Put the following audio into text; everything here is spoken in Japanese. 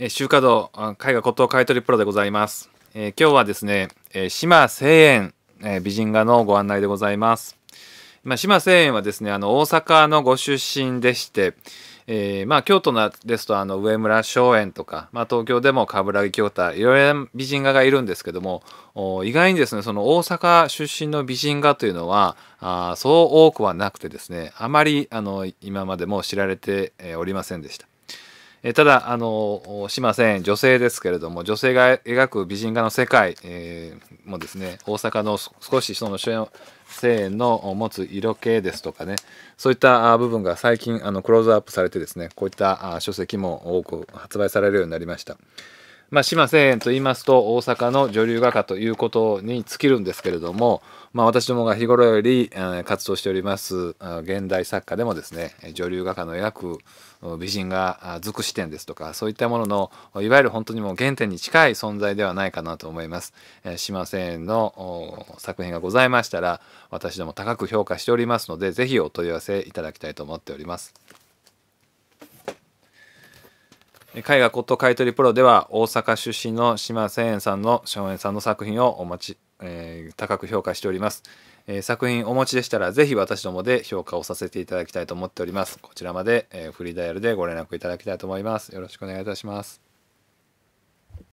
え週華道絵画骨董買取プロでございます、えー、今日はですね、えー、島清園、えー、美人画のご案内でございますまあ、島清園はですねあの大阪のご出身でして、えまあ、京都のですとあの上村松園とか、まあ、東京でも鏑木京太いろいろ美人画がいるんですけどもお意外にですねその大阪出身の美人画というのはあそう多くはなくてですねあまりあの今までも知られてえおりませんでした。えただあのしません女性ですけれども女性が描く美人画の世界、えー、もですね大阪の少しその書生の持つ色系ですとかねそういった部分が最近あのクローズアップされてですねこういった書籍も多く発売されるようになりました。まあ、島千円と言いますと大阪の女流画家ということに尽きるんですけれども、まあ、私どもが日頃より活動しております現代作家でもですね女流画家の描く美人画尽くし点ですとかそういったもののいわゆる本当にもう原点に近い存在ではないかなと思います。島千円の作品がございましたら私ども高く評価しておりますので是非お問い合わせいただきたいと思っております。絵画骨董買取プロでは大阪出身の島千円さんの松園さんの作品をお持ち、えー、高く評価しております、えー、作品お持ちでしたらぜひ私どもで評価をさせていただきたいと思っておりますこちらまで、えー、フリーダイヤルでご連絡いただきたいと思いますよろしくお願いいたします